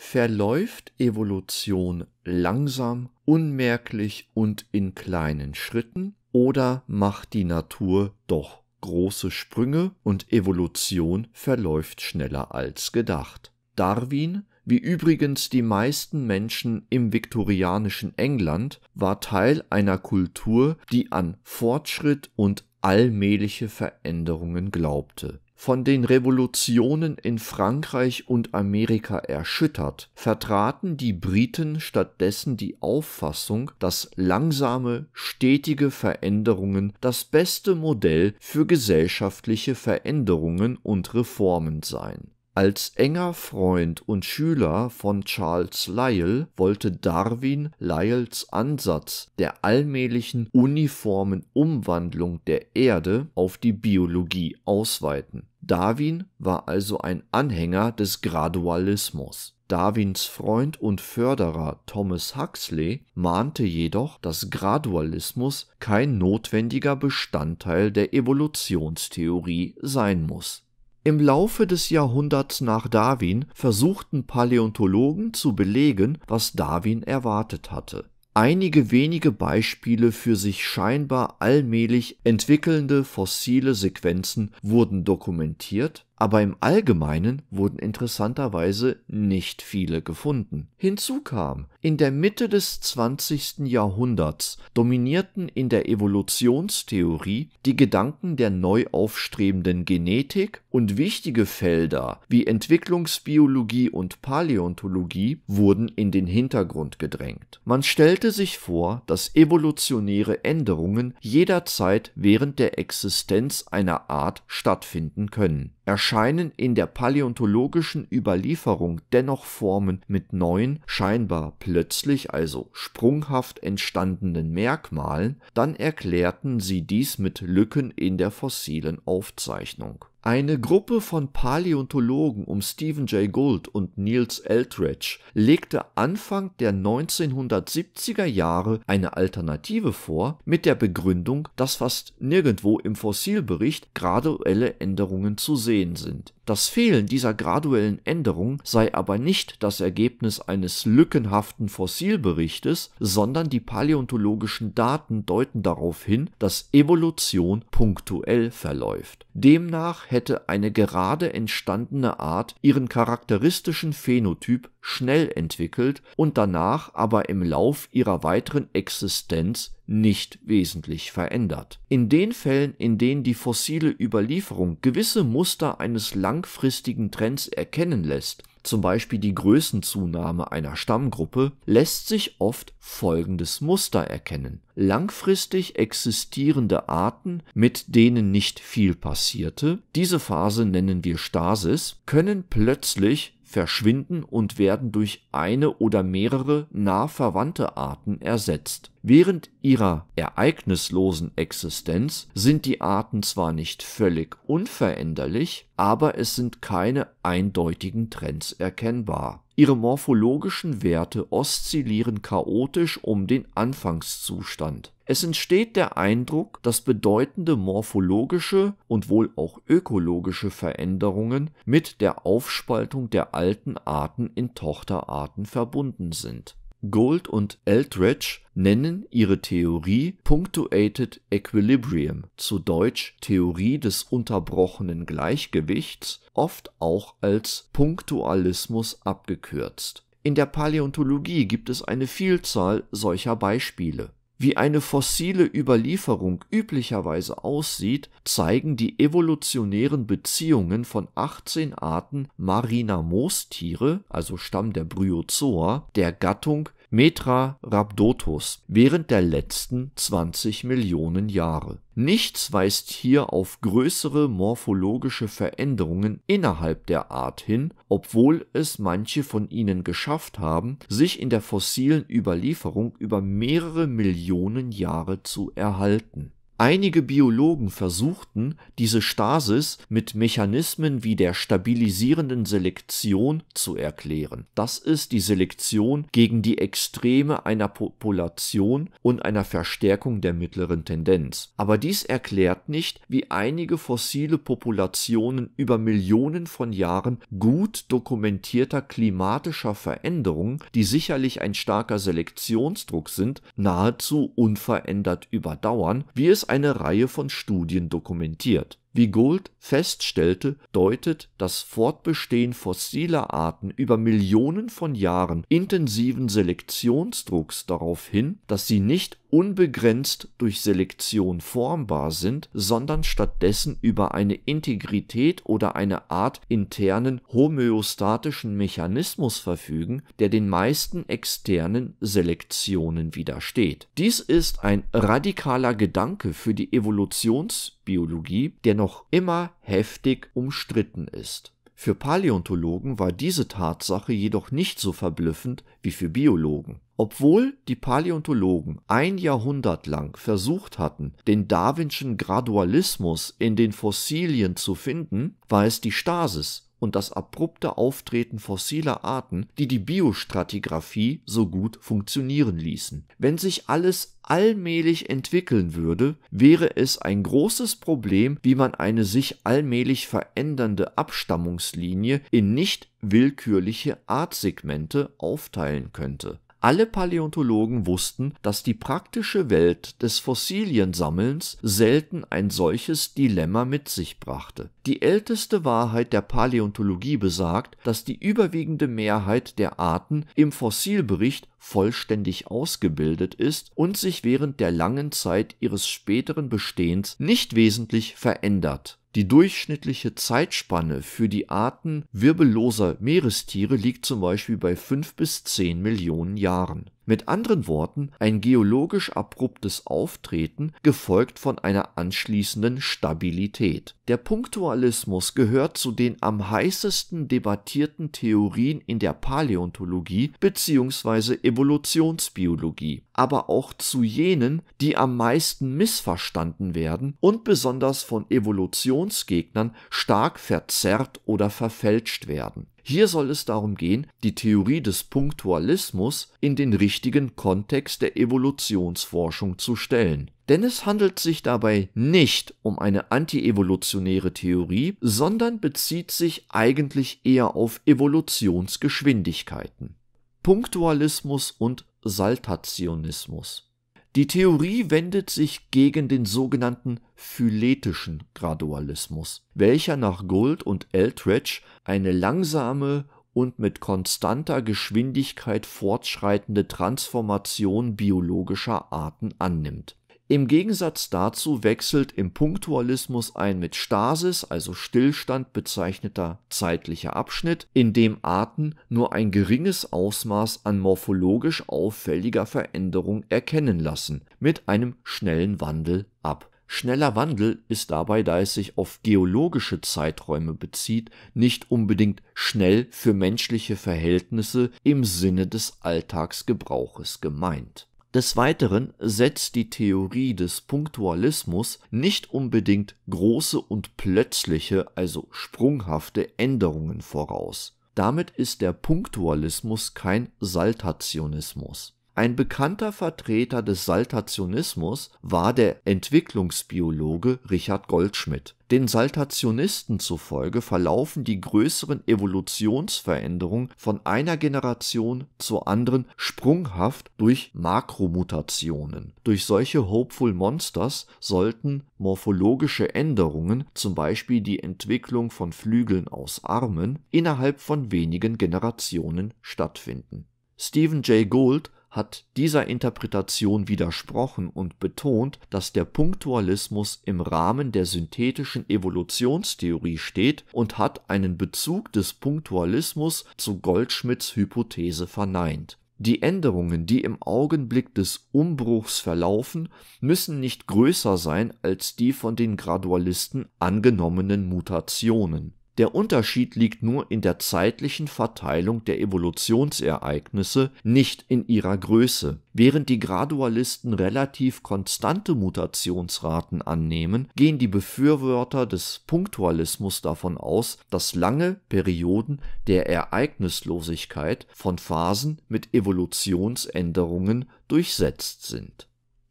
verläuft Evolution langsam, unmerklich und in kleinen Schritten oder macht die Natur doch große Sprünge und Evolution verläuft schneller als gedacht. Darwin, wie übrigens die meisten Menschen im viktorianischen England, war Teil einer Kultur, die an Fortschritt und allmähliche Veränderungen glaubte von den Revolutionen in Frankreich und Amerika erschüttert, vertraten die Briten stattdessen die Auffassung, dass langsame, stetige Veränderungen das beste Modell für gesellschaftliche Veränderungen und Reformen seien als enger Freund und Schüler von Charles Lyell wollte Darwin Lyells Ansatz der allmählichen uniformen Umwandlung der Erde auf die Biologie ausweiten. Darwin war also ein Anhänger des Gradualismus. Darwins Freund und Förderer Thomas Huxley mahnte jedoch, dass Gradualismus kein notwendiger Bestandteil der Evolutionstheorie sein muss im Laufe des Jahrhunderts nach Darwin versuchten Paläontologen zu belegen, was Darwin erwartet hatte. Einige wenige Beispiele für sich scheinbar allmählich entwickelnde fossile Sequenzen wurden dokumentiert aber im Allgemeinen wurden interessanterweise nicht viele gefunden. Hinzu kam, in der Mitte des 20. Jahrhunderts dominierten in der Evolutionstheorie die Gedanken der neu aufstrebenden Genetik und wichtige Felder wie Entwicklungsbiologie und Paläontologie wurden in den Hintergrund gedrängt. Man stellte sich vor, dass evolutionäre Änderungen jederzeit während der Existenz einer Art stattfinden können erscheinen in der paläontologischen Überlieferung dennoch Formen mit neuen, scheinbar plötzlich, also sprunghaft entstandenen Merkmalen, dann erklärten sie dies mit Lücken in der fossilen Aufzeichnung eine Gruppe von Paläontologen um Stephen Jay Gould und Niels Eldredge legte Anfang der 1970er Jahre eine Alternative vor, mit der Begründung, dass fast nirgendwo im Fossilbericht graduelle Änderungen zu sehen sind das Fehlen dieser graduellen Änderung sei aber nicht das Ergebnis eines lückenhaften Fossilberichtes, sondern die paläontologischen Daten deuten darauf hin, dass Evolution punktuell verläuft. Demnach hätte eine gerade entstandene Art ihren charakteristischen Phänotyp schnell entwickelt und danach aber im Lauf ihrer weiteren Existenz nicht wesentlich verändert. In den Fällen, in denen die fossile Überlieferung gewisse Muster eines langfristigen Trends erkennen lässt, zum Beispiel die Größenzunahme einer Stammgruppe, lässt sich oft folgendes Muster erkennen. Langfristig existierende Arten, mit denen nicht viel passierte, diese Phase nennen wir Stasis, können plötzlich verschwinden und werden durch eine oder mehrere nah verwandte Arten ersetzt. Während ihrer ereignislosen Existenz sind die Arten zwar nicht völlig unveränderlich, aber es sind keine eindeutigen Trends erkennbar Ihre morphologischen Werte oszillieren chaotisch um den Anfangszustand. Es entsteht der Eindruck, dass bedeutende morphologische und wohl auch ökologische Veränderungen mit der Aufspaltung der alten Arten in Tochterarten verbunden sind Gold und Eldredge nennen ihre Theorie Punctuated Equilibrium zu deutsch Theorie des unterbrochenen Gleichgewichts, oft auch als Punktualismus abgekürzt. In der Paläontologie gibt es eine Vielzahl solcher Beispiele wie eine fossile Überlieferung üblicherweise aussieht, zeigen die evolutionären Beziehungen von 18 Arten mariner Moostiere, also Stamm der Bryozoa, der Gattung Metra Rhabdotus während der letzten 20 Millionen Jahre. Nichts weist hier auf größere morphologische Veränderungen innerhalb der Art hin, obwohl es manche von ihnen geschafft haben, sich in der fossilen Überlieferung über mehrere Millionen Jahre zu erhalten Einige Biologen versuchten, diese Stasis mit Mechanismen wie der stabilisierenden Selektion zu erklären. Das ist die Selektion gegen die Extreme einer Population und einer Verstärkung der mittleren Tendenz. Aber dies erklärt nicht, wie einige fossile Populationen über Millionen von Jahren gut dokumentierter klimatischer Veränderungen, die sicherlich ein starker Selektionsdruck sind, nahezu unverändert überdauern, wie es eine Reihe von Studien dokumentiert wie Gould feststellte, deutet das Fortbestehen fossiler Arten über Millionen von Jahren intensiven Selektionsdrucks darauf hin, dass sie nicht unbegrenzt durch Selektion formbar sind, sondern stattdessen über eine Integrität oder eine Art internen homöostatischen Mechanismus verfügen, der den meisten externen Selektionen widersteht. Dies ist ein radikaler Gedanke für die Evolutions Meeresbiologie, der noch immer heftig umstritten ist. Für Paläontologen war diese Tatsache jedoch nicht so verblüffend wie für Biologen. Obwohl die Paläontologen ein Jahrhundert lang versucht hatten, den darwinschen Gradualismus in den Fossilien zu finden, war es die Stasis, und das abrupte Auftreten fossiler Arten, die die Biostratigraphie so gut funktionieren ließen. Wenn sich alles allmählich entwickeln würde, wäre es ein großes Problem, wie man eine sich allmählich verändernde Abstammungslinie in nicht willkürliche Artsegmente aufteilen könnte alle Paläontologen wussten, dass die praktische Welt des Fossiliensammelns selten ein solches Dilemma mit sich brachte. Die älteste Wahrheit der Paläontologie besagt, dass die überwiegende Mehrheit der Arten im Fossilbericht vollständig ausgebildet ist und sich während der langen Zeit ihres späteren Bestehens nicht wesentlich verändert die durchschnittliche Zeitspanne für die Arten wirbelloser Meerestiere liegt zum Beispiel bei 5 bis 10 Millionen Jahren mit anderen Worten, ein geologisch abruptes Auftreten, gefolgt von einer anschließenden Stabilität. Der Punktualismus gehört zu den am heißesten debattierten Theorien in der Paläontologie bzw. Evolutionsbiologie, aber auch zu jenen, die am meisten missverstanden werden und besonders von Evolutionsgegnern stark verzerrt oder verfälscht werden hier soll es darum gehen, die Theorie des Punktualismus in den richtigen Kontext der Evolutionsforschung zu stellen. Denn es handelt sich dabei nicht um eine antievolutionäre Theorie, sondern bezieht sich eigentlich eher auf Evolutionsgeschwindigkeiten. Punktualismus und Saltationismus die Theorie wendet sich gegen den sogenannten phyletischen Gradualismus, welcher nach Gould und Eldredge eine langsame und mit konstanter Geschwindigkeit fortschreitende Transformation biologischer Arten annimmt im Gegensatz dazu wechselt im Punktualismus ein mit Stasis, also Stillstand bezeichneter zeitlicher Abschnitt, in dem Arten nur ein geringes Ausmaß an morphologisch auffälliger Veränderung erkennen lassen, mit einem schnellen Wandel ab. Schneller Wandel ist dabei, da es sich auf geologische Zeiträume bezieht, nicht unbedingt schnell für menschliche Verhältnisse im Sinne des Alltagsgebrauches gemeint des Weiteren setzt die Theorie des Punktualismus nicht unbedingt große und plötzliche, also sprunghafte Änderungen voraus. Damit ist der Punktualismus kein Saltationismus ein bekannter Vertreter des Saltationismus war der Entwicklungsbiologe Richard Goldschmidt. Den Saltationisten zufolge verlaufen die größeren Evolutionsveränderungen von einer Generation zur anderen sprunghaft durch Makromutationen. Durch solche Hopeful Monsters sollten morphologische Änderungen, zum Beispiel die Entwicklung von Flügeln aus Armen, innerhalb von wenigen Generationen stattfinden. Stephen Jay Gould hat dieser Interpretation widersprochen und betont, dass der Punktualismus im Rahmen der synthetischen Evolutionstheorie steht und hat einen Bezug des Punktualismus zu Goldschmidts Hypothese verneint. Die Änderungen, die im Augenblick des Umbruchs verlaufen, müssen nicht größer sein als die von den Gradualisten angenommenen Mutationen der Unterschied liegt nur in der zeitlichen Verteilung der Evolutionsereignisse, nicht in ihrer Größe. Während die Gradualisten relativ konstante Mutationsraten annehmen, gehen die Befürworter des Punktualismus davon aus, dass lange Perioden der Ereignislosigkeit von Phasen mit Evolutionsänderungen durchsetzt sind.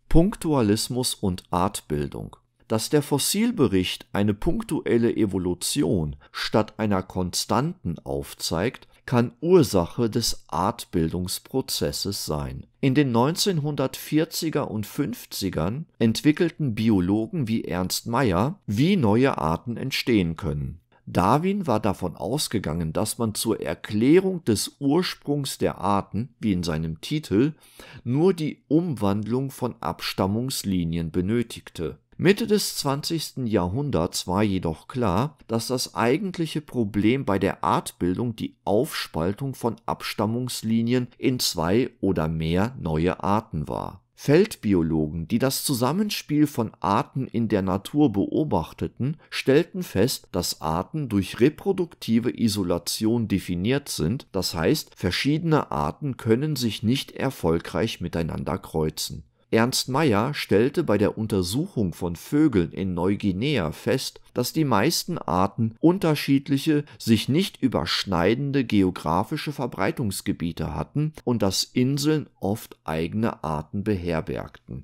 Punktualismus und Artbildung dass der Fossilbericht eine punktuelle Evolution statt einer konstanten aufzeigt, kann Ursache des Artbildungsprozesses sein. In den 1940er und 50ern entwickelten Biologen wie Ernst Mayr, wie neue Arten entstehen können. Darwin war davon ausgegangen, dass man zur Erklärung des Ursprungs der Arten, wie in seinem Titel, nur die Umwandlung von Abstammungslinien benötigte Mitte des 20. Jahrhunderts war jedoch klar, dass das eigentliche Problem bei der Artbildung die Aufspaltung von Abstammungslinien in zwei oder mehr neue Arten war. Feldbiologen, die das Zusammenspiel von Arten in der Natur beobachteten, stellten fest, dass Arten durch reproduktive Isolation definiert sind, das heißt, verschiedene Arten können sich nicht erfolgreich miteinander kreuzen Ernst Mayr stellte bei der Untersuchung von Vögeln in Neuguinea fest, dass die meisten Arten unterschiedliche, sich nicht überschneidende geografische Verbreitungsgebiete hatten und dass Inseln oft eigene Arten beherbergten.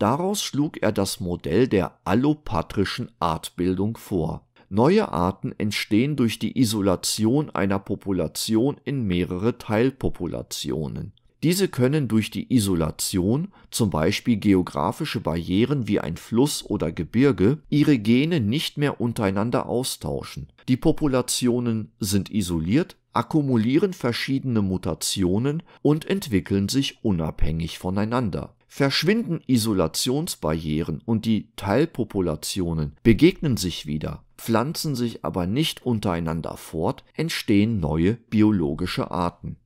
Daraus schlug er das Modell der allopatrischen Artbildung vor. Neue Arten entstehen durch die Isolation einer Population in mehrere Teilpopulationen diese können durch die Isolation, zum Beispiel geografische Barrieren wie ein Fluss oder Gebirge, ihre Gene nicht mehr untereinander austauschen. Die Populationen sind isoliert, akkumulieren verschiedene Mutationen und entwickeln sich unabhängig voneinander. Verschwinden Isolationsbarrieren und die Teilpopulationen begegnen sich wieder, pflanzen sich aber nicht untereinander fort, entstehen neue biologische Arten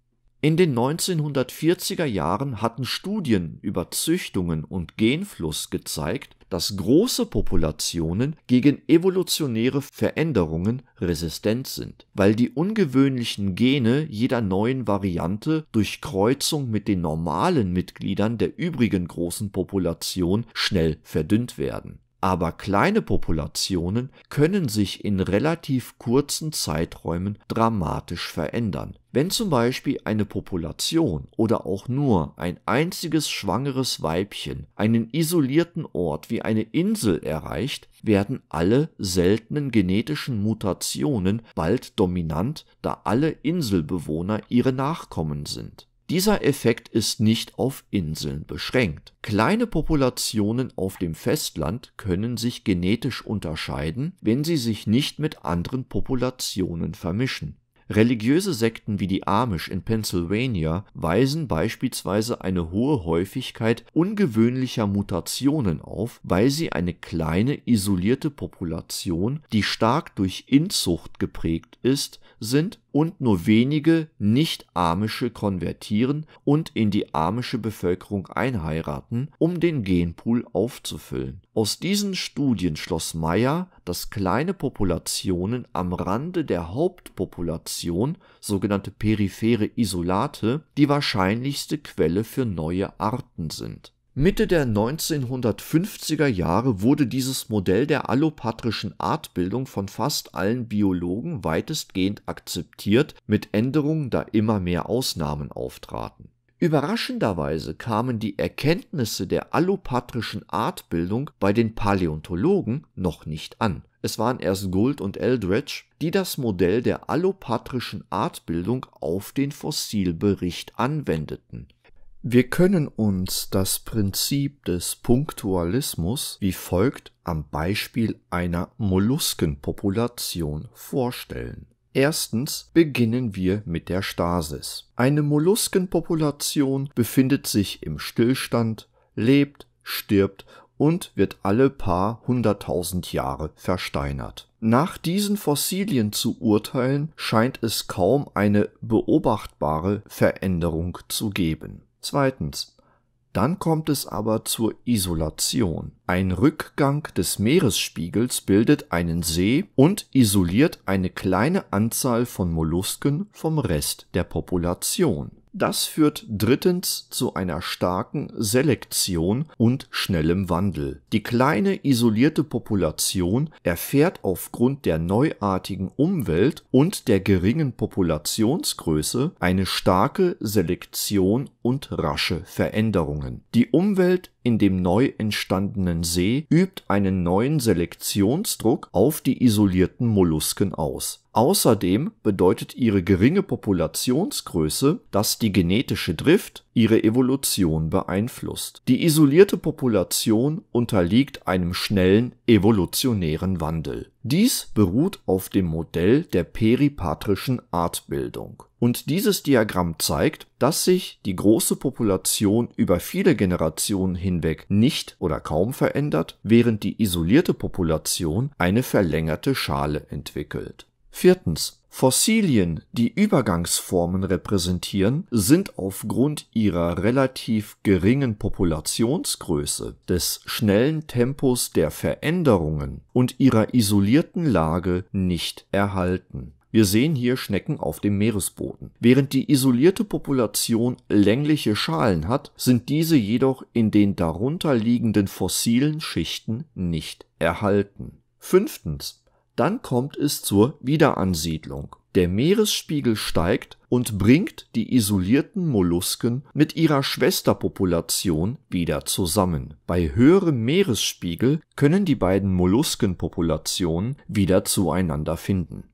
in den 1940er Jahren hatten Studien über Züchtungen und Genfluss gezeigt, dass große Populationen gegen evolutionäre Veränderungen resistent sind, weil die ungewöhnlichen Gene jeder neuen Variante durch Kreuzung mit den normalen Mitgliedern der übrigen großen Population schnell verdünnt werden aber kleine Populationen können sich in relativ kurzen Zeiträumen dramatisch verändern. Wenn zum Beispiel eine Population oder auch nur ein einziges schwangeres Weibchen einen isolierten Ort wie eine Insel erreicht, werden alle seltenen genetischen Mutationen bald dominant, da alle Inselbewohner ihre Nachkommen sind dieser Effekt ist nicht auf Inseln beschränkt. Kleine Populationen auf dem Festland können sich genetisch unterscheiden, wenn sie sich nicht mit anderen Populationen vermischen. Religiöse Sekten wie die Amish in Pennsylvania weisen beispielsweise eine hohe Häufigkeit ungewöhnlicher Mutationen auf, weil sie eine kleine isolierte Population, die stark durch Inzucht geprägt ist, sind und nur wenige Nicht-Amische konvertieren und in die amische Bevölkerung einheiraten, um den Genpool aufzufüllen. Aus diesen Studien schloss Meyer, dass kleine Populationen am Rande der Hauptpopulation, sogenannte periphere Isolate, die wahrscheinlichste Quelle für neue Arten sind Mitte der 1950er Jahre wurde dieses Modell der allopatrischen Artbildung von fast allen Biologen weitestgehend akzeptiert, mit Änderungen, da immer mehr Ausnahmen auftraten. Überraschenderweise kamen die Erkenntnisse der allopatrischen Artbildung bei den Paläontologen noch nicht an. Es waren erst Gould und Eldredge, die das Modell der allopatrischen Artbildung auf den Fossilbericht anwendeten wir können uns das Prinzip des Punktualismus wie folgt am Beispiel einer Molluskenpopulation vorstellen. Erstens beginnen wir mit der Stasis. Eine Molluskenpopulation befindet sich im Stillstand, lebt, stirbt und wird alle paar hunderttausend Jahre versteinert. Nach diesen Fossilien zu urteilen, scheint es kaum eine beobachtbare Veränderung zu geben. Zweitens. Dann kommt es aber zur Isolation. Ein Rückgang des Meeresspiegels bildet einen See und isoliert eine kleine Anzahl von Mollusken vom Rest der Population. Das führt drittens zu einer starken Selektion und schnellem Wandel. Die kleine isolierte Population erfährt aufgrund der neuartigen Umwelt und der geringen Populationsgröße eine starke Selektion und rasche Veränderungen. Die Umwelt in dem neu entstandenen See übt einen neuen Selektionsdruck auf die isolierten Mollusken aus. Außerdem bedeutet ihre geringe Populationsgröße, dass die genetische Drift ihre Evolution beeinflusst. Die isolierte Population unterliegt einem schnellen evolutionären Wandel. Dies beruht auf dem Modell der peripatrischen Artbildung und dieses Diagramm zeigt, dass sich die große Population über viele Generationen hinweg nicht oder kaum verändert, während die isolierte Population eine verlängerte Schale entwickelt. Viertens. Fossilien, die Übergangsformen repräsentieren, sind aufgrund ihrer relativ geringen Populationsgröße, des schnellen Tempos der Veränderungen und ihrer isolierten Lage nicht erhalten wir sehen hier Schnecken auf dem Meeresboden. Während die isolierte Population längliche Schalen hat, sind diese jedoch in den darunter liegenden fossilen Schichten nicht erhalten. Fünftens. Dann kommt es zur Wiederansiedlung. Der Meeresspiegel steigt und bringt die isolierten Mollusken mit ihrer Schwesterpopulation wieder zusammen. Bei höherem Meeresspiegel können die beiden Molluskenpopulationen wieder zueinander finden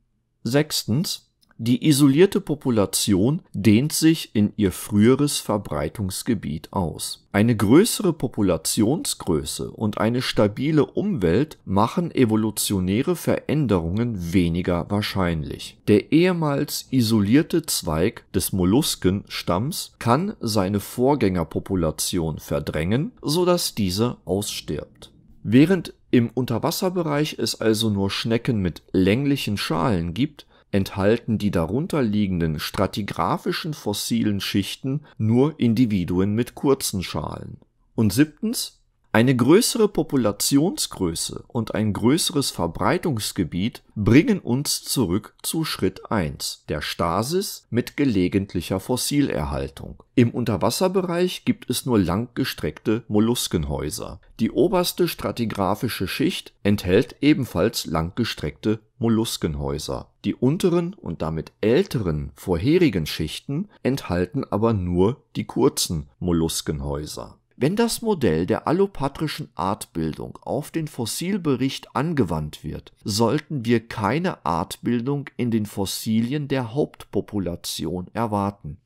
Sechstens. Die isolierte Population dehnt sich in ihr früheres Verbreitungsgebiet aus. Eine größere Populationsgröße und eine stabile Umwelt machen evolutionäre Veränderungen weniger wahrscheinlich. Der ehemals isolierte Zweig des Molluskenstamms kann seine Vorgängerpopulation verdrängen, sodass diese ausstirbt Während im Unterwasserbereich es also nur Schnecken mit länglichen Schalen gibt, enthalten die darunter liegenden stratigraphischen fossilen Schichten nur Individuen mit kurzen Schalen. Und siebtens eine größere Populationsgröße und ein größeres Verbreitungsgebiet bringen uns zurück zu Schritt 1, der Stasis mit gelegentlicher Fossilerhaltung. Im Unterwasserbereich gibt es nur langgestreckte Molluskenhäuser. Die oberste stratigraphische Schicht enthält ebenfalls langgestreckte Molluskenhäuser. Die unteren und damit älteren vorherigen Schichten enthalten aber nur die kurzen Molluskenhäuser wenn das Modell der allopatrischen Artbildung auf den Fossilbericht angewandt wird, sollten wir keine Artbildung in den Fossilien der Hauptpopulation erwarten.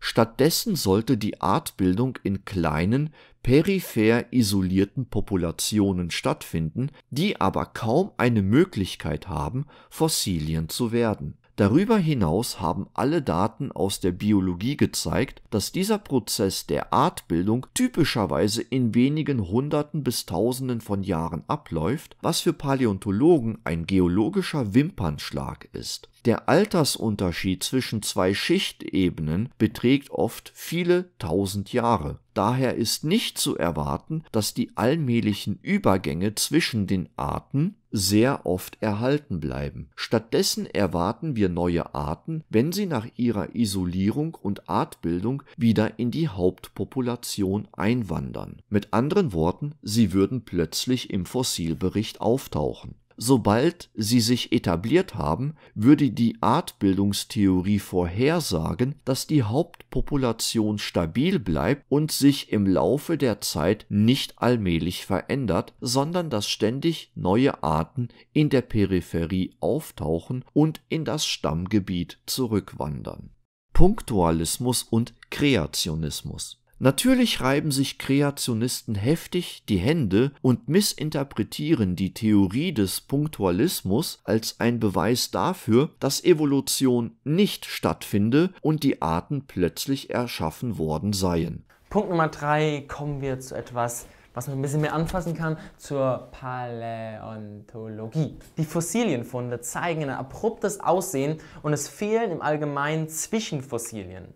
Stattdessen sollte die Artbildung in kleinen, peripher isolierten Populationen stattfinden, die aber kaum eine Möglichkeit haben, Fossilien zu werden Darüber hinaus haben alle Daten aus der Biologie gezeigt, dass dieser Prozess der Artbildung typischerweise in wenigen Hunderten bis Tausenden von Jahren abläuft, was für Paläontologen ein geologischer Wimpernschlag ist. Der Altersunterschied zwischen zwei Schichtebenen beträgt oft viele tausend Jahre Daher ist nicht zu erwarten, dass die allmählichen Übergänge zwischen den Arten sehr oft erhalten bleiben. Stattdessen erwarten wir neue Arten, wenn sie nach ihrer Isolierung und Artbildung wieder in die Hauptpopulation einwandern. Mit anderen Worten, sie würden plötzlich im Fossilbericht auftauchen Sobald sie sich etabliert haben, würde die Artbildungstheorie vorhersagen, dass die Hauptpopulation stabil bleibt und sich im Laufe der Zeit nicht allmählich verändert, sondern dass ständig neue Arten in der Peripherie auftauchen und in das Stammgebiet zurückwandern. Punktualismus und Kreationismus Natürlich reiben sich Kreationisten heftig die Hände und missinterpretieren die Theorie des Punktualismus als ein Beweis dafür, dass Evolution nicht stattfinde und die Arten plötzlich erschaffen worden seien. Punkt Nummer drei kommen wir zu etwas, was man ein bisschen mehr anfassen kann, zur Paläontologie. Die Fossilienfunde zeigen ein abruptes Aussehen und es fehlen im Allgemeinen Zwischenfossilien.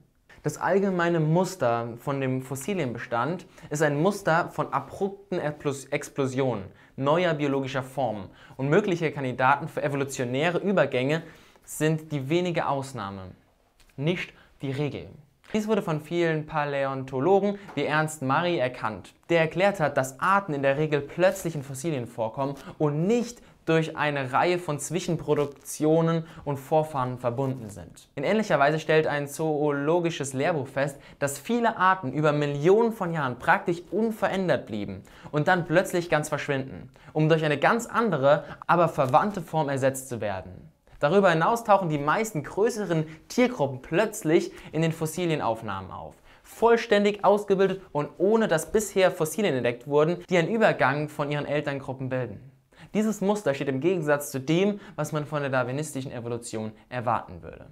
Das allgemeine Muster von dem Fossilienbestand ist ein Muster von abrupten Explosionen neuer biologischer Formen und mögliche Kandidaten für evolutionäre Übergänge sind die wenige Ausnahme, nicht die Regel. Dies wurde von vielen Paläontologen wie Ernst Marie erkannt, der erklärt hat, dass Arten in der Regel plötzlich in Fossilien vorkommen und nicht durch eine Reihe von Zwischenproduktionen und Vorfahren verbunden sind. In ähnlicher Weise stellt ein zoologisches Lehrbuch fest, dass viele Arten über Millionen von Jahren praktisch unverändert blieben und dann plötzlich ganz verschwinden, um durch eine ganz andere, aber verwandte Form ersetzt zu werden. Darüber hinaus tauchen die meisten größeren Tiergruppen plötzlich in den Fossilienaufnahmen auf vollständig ausgebildet und ohne dass bisher Fossilien entdeckt wurden, die einen Übergang von ihren Elterngruppen bilden. Dieses Muster steht im Gegensatz zu dem, was man von der darwinistischen Evolution erwarten würde.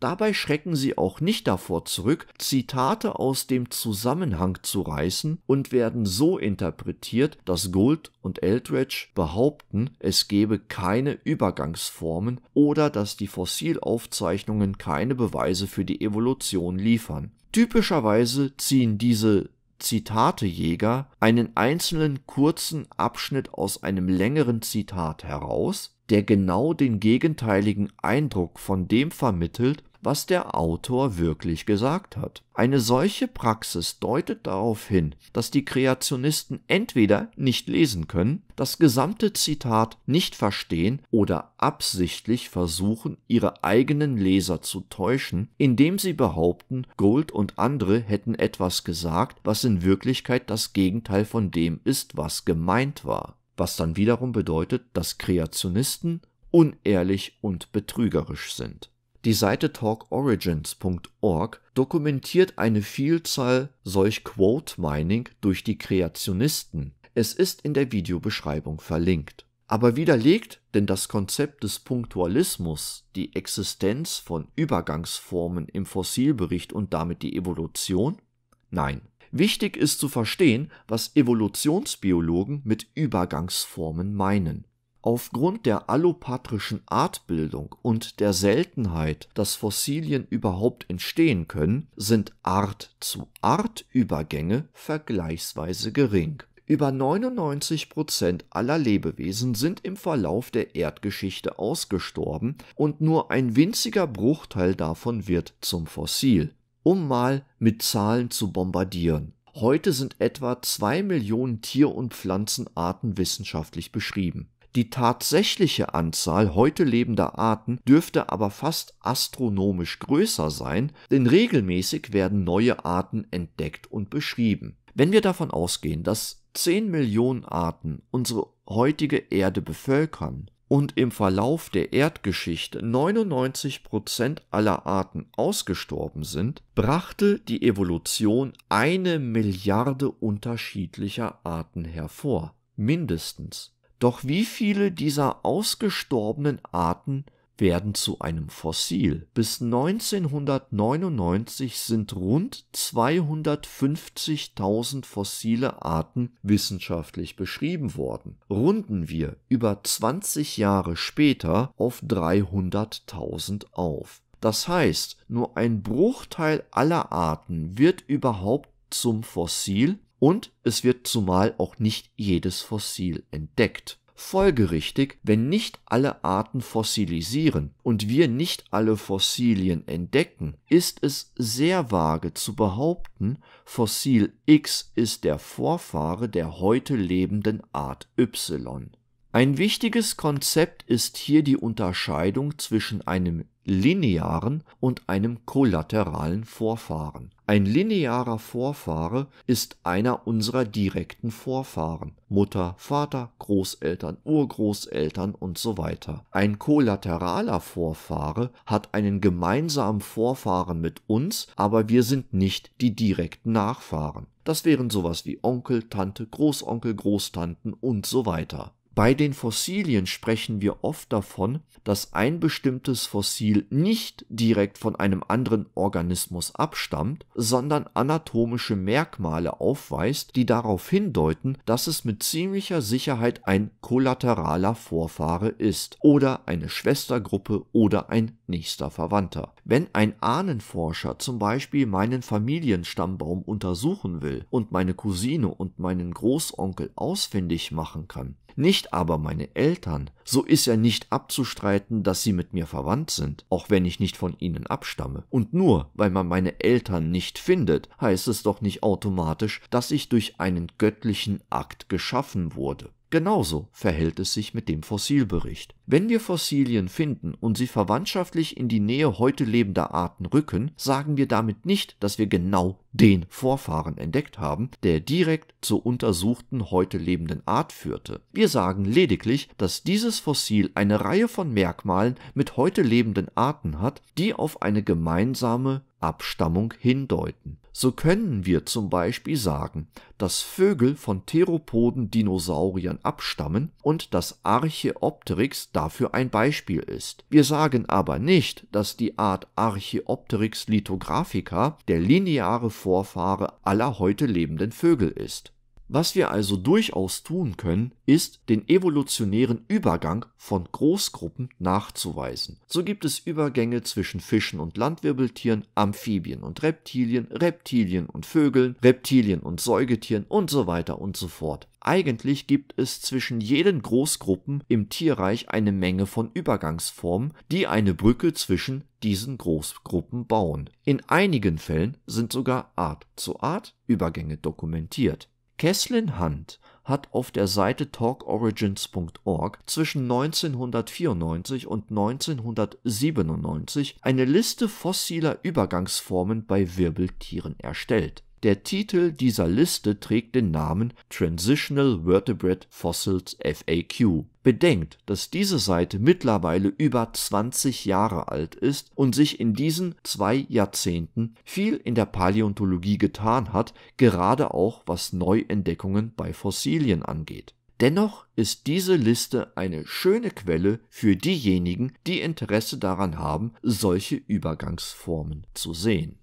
Dabei schrecken sie auch nicht davor zurück, Zitate aus dem Zusammenhang zu reißen und werden so interpretiert, dass Gould und Eldredge behaupten, es gebe keine Übergangsformen oder dass die Fossilaufzeichnungen keine Beweise für die Evolution liefern. Typischerweise ziehen diese Zitatejäger einen einzelnen kurzen Abschnitt aus einem längeren Zitat heraus, der genau den gegenteiligen Eindruck von dem vermittelt, was der Autor wirklich gesagt hat. Eine solche Praxis deutet darauf hin, dass die Kreationisten entweder nicht lesen können, das gesamte Zitat nicht verstehen oder absichtlich versuchen, ihre eigenen Leser zu täuschen, indem sie behaupten, Gould und andere hätten etwas gesagt, was in Wirklichkeit das Gegenteil von dem ist, was gemeint war. Was dann wiederum bedeutet, dass Kreationisten unehrlich und betrügerisch sind. Die Seite talkorigins.org dokumentiert eine Vielzahl solch Quote Mining durch die Kreationisten. Es ist in der Videobeschreibung verlinkt. Aber widerlegt denn das Konzept des Punktualismus die Existenz von Übergangsformen im Fossilbericht und damit die Evolution? Nein. Wichtig ist zu verstehen, was Evolutionsbiologen mit Übergangsformen meinen. Aufgrund der allopatrischen Artbildung und der Seltenheit, dass Fossilien überhaupt entstehen können, sind Art-zu-Art-Übergänge vergleichsweise gering. Über 99 Prozent aller Lebewesen sind im Verlauf der Erdgeschichte ausgestorben und nur ein winziger Bruchteil davon wird zum Fossil. Um mal mit Zahlen zu bombardieren. Heute sind etwa 2 Millionen Tier- und Pflanzenarten wissenschaftlich beschrieben. Die tatsächliche Anzahl heute lebender Arten dürfte aber fast astronomisch größer sein, denn regelmäßig werden neue Arten entdeckt und beschrieben. Wenn wir davon ausgehen, dass 10 Millionen Arten unsere heutige Erde bevölkern und im Verlauf der Erdgeschichte 99% Prozent aller Arten ausgestorben sind, brachte die Evolution eine Milliarde unterschiedlicher Arten hervor. Mindestens. Doch wie viele dieser ausgestorbenen Arten werden zu einem Fossil? Bis 1999 sind rund 250.000 fossile Arten wissenschaftlich beschrieben worden. Runden wir über 20 Jahre später auf 300.000 auf. Das heißt, nur ein Bruchteil aller Arten wird überhaupt zum Fossil und es wird zumal auch nicht jedes Fossil entdeckt. Folgerichtig, wenn nicht alle Arten fossilisieren und wir nicht alle Fossilien entdecken, ist es sehr vage zu behaupten, Fossil X ist der Vorfahre der heute lebenden Art Y. Ein wichtiges Konzept ist hier die Unterscheidung zwischen einem linearen und einem kollateralen Vorfahren. Ein linearer Vorfahre ist einer unserer direkten Vorfahren Mutter, Vater, Großeltern, Urgroßeltern und so weiter. Ein kollateraler Vorfahre hat einen gemeinsamen Vorfahren mit uns, aber wir sind nicht die direkten Nachfahren. Das wären sowas wie Onkel, Tante, Großonkel, Großtanten und so weiter. Bei den Fossilien sprechen wir oft davon, dass ein bestimmtes Fossil nicht direkt von einem anderen Organismus abstammt, sondern anatomische Merkmale aufweist, die darauf hindeuten, dass es mit ziemlicher Sicherheit ein kollateraler Vorfahre ist oder eine Schwestergruppe oder ein nächster Verwandter. Wenn ein Ahnenforscher zum Beispiel meinen Familienstammbaum untersuchen will und meine Cousine und meinen Großonkel ausfindig machen kann, nicht aber meine Eltern, so ist ja nicht abzustreiten, dass sie mit mir verwandt sind, auch wenn ich nicht von ihnen abstamme. Und nur weil man meine Eltern nicht findet, heißt es doch nicht automatisch, dass ich durch einen göttlichen Akt geschaffen wurde. Genauso verhält es sich mit dem Fossilbericht. Wenn wir Fossilien finden und sie verwandtschaftlich in die Nähe heute lebender Arten rücken, sagen wir damit nicht, dass wir genau den Vorfahren entdeckt haben, der direkt zur untersuchten heute lebenden Art führte. Wir sagen lediglich, dass dieses Fossil eine Reihe von Merkmalen mit heute lebenden Arten hat, die auf eine gemeinsame Abstammung hindeuten. So können wir zum Beispiel sagen, dass Vögel von theropoden Dinosauriern abstammen und dass Archeopteryx dafür ein Beispiel ist. Wir sagen aber nicht, dass die Art Archeopteryx lithographica der lineare Vorfahre aller heute lebenden Vögel ist was wir also durchaus tun können, ist, den evolutionären Übergang von Großgruppen nachzuweisen. So gibt es Übergänge zwischen Fischen und Landwirbeltieren, Amphibien und Reptilien, Reptilien und Vögeln, Reptilien und Säugetieren und so weiter und so fort. Eigentlich gibt es zwischen jeden Großgruppen im Tierreich eine Menge von Übergangsformen, die eine Brücke zwischen diesen Großgruppen bauen. In einigen Fällen sind sogar Art zu Art Übergänge dokumentiert. Kesslin Hunt hat auf der Seite talkorigins.org zwischen 1994 und 1997 eine Liste fossiler Übergangsformen bei Wirbeltieren erstellt der Titel dieser Liste trägt den Namen Transitional Vertebrate Fossils FAQ. Bedenkt, dass diese Seite mittlerweile über 20 Jahre alt ist und sich in diesen zwei Jahrzehnten viel in der Paläontologie getan hat, gerade auch was Neuentdeckungen bei Fossilien angeht. Dennoch ist diese Liste eine schöne Quelle für diejenigen, die Interesse daran haben, solche Übergangsformen zu sehen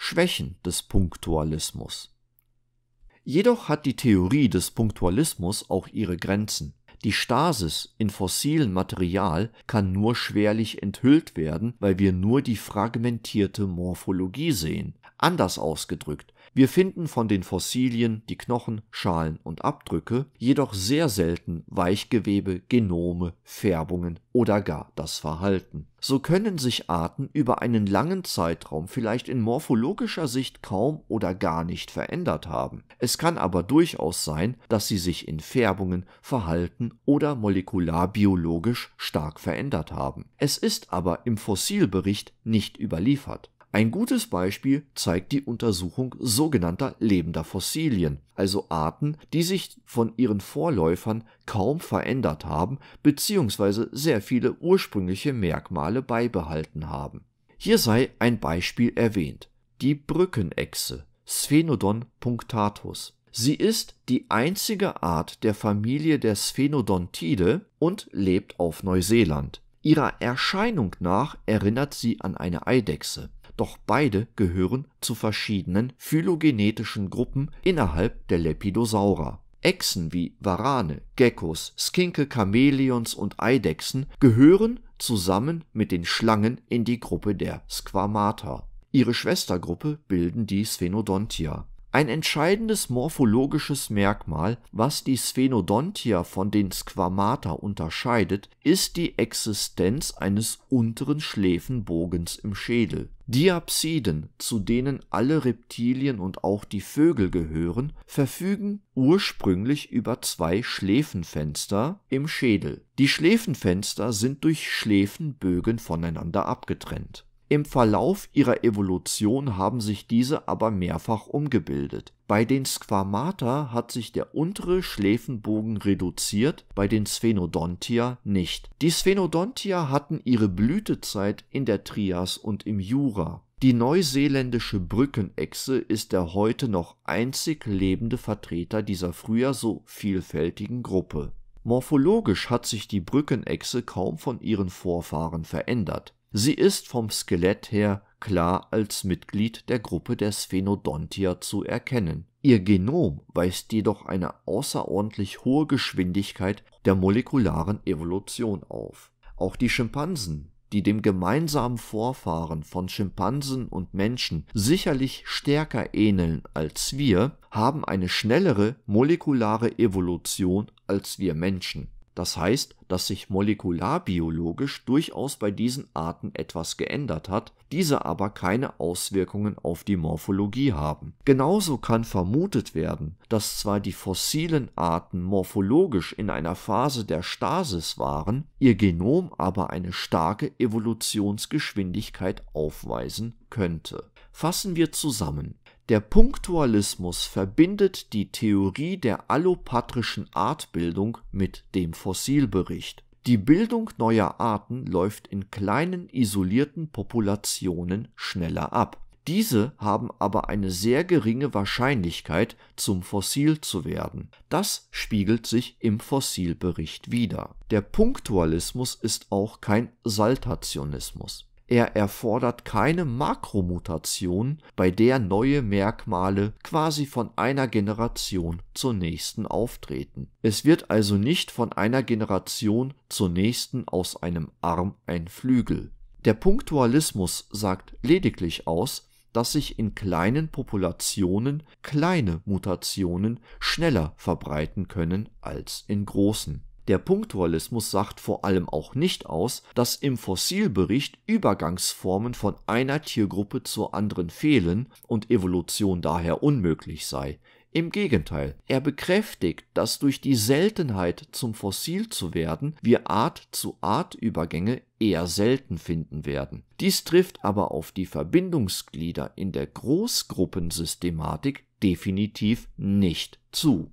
Schwächen des Punktualismus. Jedoch hat die Theorie des Punktualismus auch ihre Grenzen. Die Stasis in fossilem Material kann nur schwerlich enthüllt werden, weil wir nur die fragmentierte Morphologie sehen. Anders ausgedrückt, wir finden von den Fossilien die Knochen, Schalen und Abdrücke, jedoch sehr selten Weichgewebe, Genome, Färbungen oder gar das Verhalten. So können sich Arten über einen langen Zeitraum vielleicht in morphologischer Sicht kaum oder gar nicht verändert haben. Es kann aber durchaus sein, dass sie sich in Färbungen, Verhalten oder molekularbiologisch stark verändert haben. Es ist aber im Fossilbericht nicht überliefert. Ein gutes Beispiel zeigt die Untersuchung sogenannter lebender Fossilien, also Arten, die sich von ihren Vorläufern kaum verändert haben bzw. sehr viele ursprüngliche Merkmale beibehalten haben. Hier sei ein Beispiel erwähnt: die Brückenechse Sphenodon punctatus. Sie ist die einzige Art der Familie der Sphenodontide und lebt auf Neuseeland. Ihrer Erscheinung nach erinnert sie an eine Eidechse doch beide gehören zu verschiedenen phylogenetischen Gruppen innerhalb der Lepidosaura. Echsen wie Warane, Geckos, Skinke, Chamäleons und Eidechsen gehören zusammen mit den Schlangen in die Gruppe der Squamata. Ihre Schwestergruppe bilden die Sphenodontia ein entscheidendes morphologisches Merkmal, was die Sphenodontia von den Squamata unterscheidet, ist die Existenz eines unteren Schläfenbogens im Schädel. Diapsiden, zu denen alle Reptilien und auch die Vögel gehören, verfügen ursprünglich über zwei Schläfenfenster im Schädel. Die Schläfenfenster sind durch Schläfenbögen voneinander abgetrennt im Verlauf ihrer Evolution haben sich diese aber mehrfach umgebildet. Bei den Squamata hat sich der untere Schläfenbogen reduziert, bei den Sphenodontia nicht. Die Sphenodontia hatten ihre Blütezeit in der Trias und im Jura. Die neuseeländische Brückenechse ist der heute noch einzig lebende Vertreter dieser früher so vielfältigen Gruppe. Morphologisch hat sich die Brückenechse kaum von ihren Vorfahren verändert. Sie ist vom Skelett her klar als Mitglied der Gruppe der Sphenodontia zu erkennen. Ihr Genom weist jedoch eine außerordentlich hohe Geschwindigkeit der molekularen Evolution auf. Auch die Schimpansen, die dem gemeinsamen Vorfahren von Schimpansen und Menschen sicherlich stärker ähneln als wir, haben eine schnellere molekulare Evolution als wir Menschen das heißt, dass sich molekularbiologisch durchaus bei diesen Arten etwas geändert hat, diese aber keine Auswirkungen auf die Morphologie haben. Genauso kann vermutet werden, dass zwar die fossilen Arten morphologisch in einer Phase der Stasis waren, ihr Genom aber eine starke Evolutionsgeschwindigkeit aufweisen könnte. Fassen wir zusammen der Punktualismus verbindet die Theorie der allopatrischen Artbildung mit dem Fossilbericht. Die Bildung neuer Arten läuft in kleinen isolierten Populationen schneller ab. Diese haben aber eine sehr geringe Wahrscheinlichkeit, zum Fossil zu werden. Das spiegelt sich im Fossilbericht wider. Der Punktualismus ist auch kein Saltationismus er erfordert keine Makromutation, bei der neue Merkmale quasi von einer Generation zur nächsten auftreten. Es wird also nicht von einer Generation zur nächsten aus einem Arm ein Flügel. Der Punktualismus sagt lediglich aus, dass sich in kleinen Populationen kleine Mutationen schneller verbreiten können als in großen der Punktualismus sagt vor allem auch nicht aus, dass im Fossilbericht Übergangsformen von einer Tiergruppe zur anderen fehlen und Evolution daher unmöglich sei. Im Gegenteil, er bekräftigt, dass durch die Seltenheit zum Fossil zu werden wir Art zu Art Übergänge eher selten finden werden. Dies trifft aber auf die Verbindungsglieder in der Großgruppensystematik definitiv nicht zu